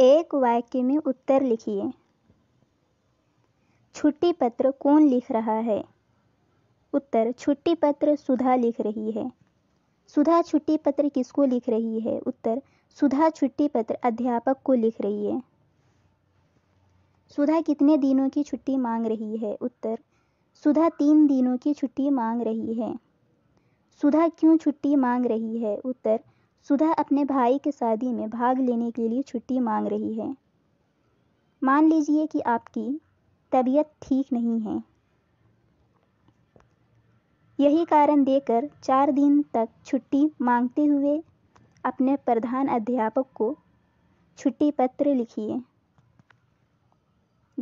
एक वाक्य में उत्तर लिखिए छुट्टी पत्र कौन लिख रहा है उत्तर छुट्टी पत्र सुधा लिख रही है सुधा छुट्टी पत्र किसको लिख रही है उत्तर सुधा छुट्टी पत्र अध्यापक को लिख रही है सुधा कितने दिनों की छुट्टी मांग रही है उत्तर सुधा तीन दिनों की छुट्टी मांग रही है सुधा क्यों छुट्टी मांग रही है उत्तर सुधा अपने भाई के शादी में भाग लेने के लिए छुट्टी मांग रही है मान लीजिए कि आपकी तबीयत ठीक नहीं है यही कारण देकर चार दिन तक छुट्टी मांगते हुए अपने प्रधान अध्यापक को छुट्टी पत्र लिखिए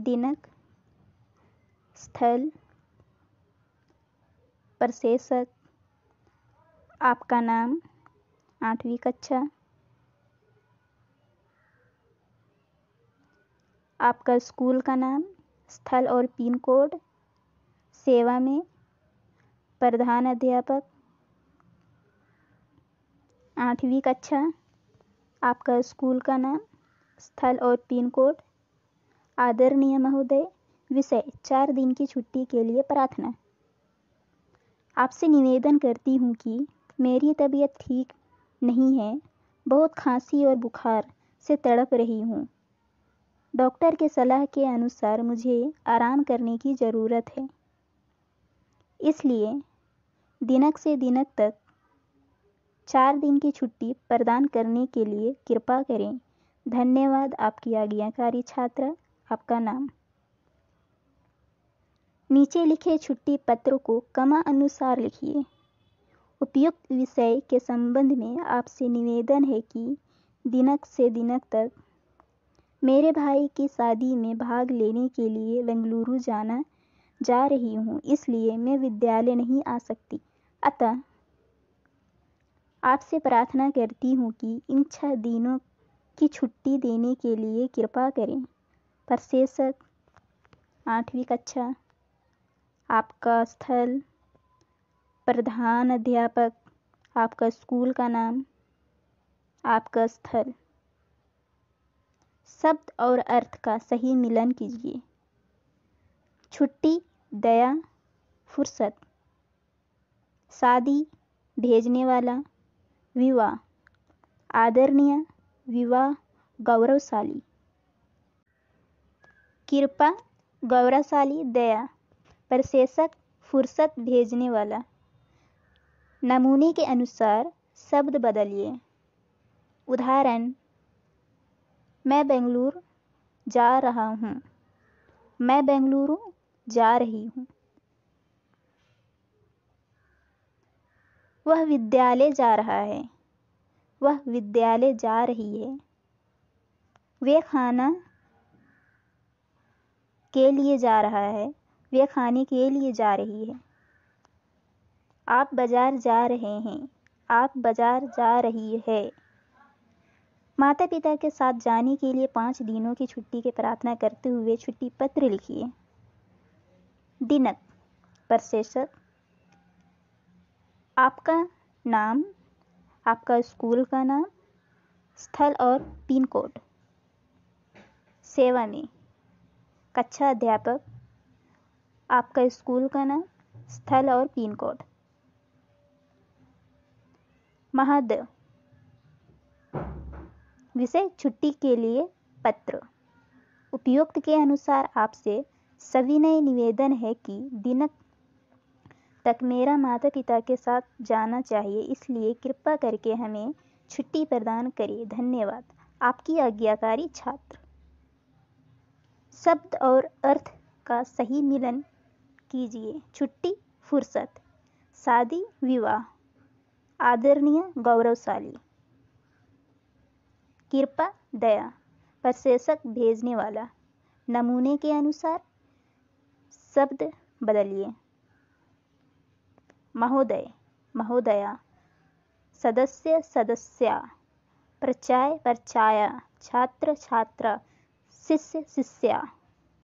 दिनक स्थल प्रशेषक आपका नाम आठवीं कक्षा आपका स्कूल का नाम स्थल और पिन कोड सेवा में प्रधान अध्यापक आठवीं कक्षा आपका स्कूल का नाम स्थल और पिन कोड आदरणीय महोदय विषय चार दिन की छुट्टी के लिए प्रार्थना आपसे निवेदन करती हूँ कि मेरी तबीयत ठीक नहीं है बहुत खांसी और बुखार से तड़प रही हूँ डॉक्टर के सलाह के अनुसार मुझे आराम करने की ज़रूरत है इसलिए दिनक से दिनक तक चार दिन की छुट्टी प्रदान करने के लिए कृपा करें धन्यवाद आपकी आज्ञाकारी छात्र आपका नाम नीचे लिखे छुट्टी पत्र को कमा अनुसार लिखिए उपयुक्त विषय के संबंध में आपसे निवेदन है कि दिनक से दिनक तक मेरे भाई की शादी में भाग लेने के लिए बेंगलुरु जाना जा रही हूँ इसलिए मैं विद्यालय नहीं आ सकती अतः आपसे प्रार्थना करती हूँ कि इन छह दिनों की छुट्टी देने के लिए कृपा करें प्रशेषक आठवीं कक्षा आपका स्थल प्रधान अध्यापक आपका स्कूल का नाम आपका स्थल शब्द और अर्थ का सही मिलन कीजिए छुट्टी दया फुर्सत शादी भेजने वाला विवाह आदरणीय विवाह गौरवशाली कृपा गौरवशाली दया प्रशेषक फुर्सत भेजने वाला नमूने के अनुसार शब्द बदलिए उदाहरण मैं बेंगलुरु जा रहा हूँ मैं बेंगलुरु जा रही हूँ वह विद्यालय जा रहा है वह विद्यालय जा रही है वे खाना के लिए जा रहा है वे खाने के लिए जा रही है आप बाजार जा रहे हैं आप बाजार जा रही है माता पिता के साथ जाने के लिए पाँच दिनों की छुट्टी की प्रार्थना करते हुए छुट्टी पत्र लिखिए दिनक प्रशेषक आपका नाम आपका स्कूल का नाम स्थल और पिन कोड सेवा में कक्षा अध्यापक आपका स्कूल का नाम स्थल और पिन कोड महादेव विषय छुट्टी के लिए पत्र उपयुक्त के अनुसार आपसे सविनय निवेदन है कि दिनक तक मेरा माता पिता के साथ जाना चाहिए इसलिए कृपा करके हमें छुट्टी प्रदान करिए धन्यवाद आपकी आज्ञाकारी छात्र शब्द और अर्थ का सही मिलन कीजिए छुट्टी फुर्सत शादी विवाह आदरणीय गौरवशाली कृपा दया प्रशेषक भेजने वाला नमूने के अनुसार शब्द बदलिए महोदय महोदया सदस्य सदस्या प्रचाय प्रचाया छात्र छात्रा शिष्य शिष्या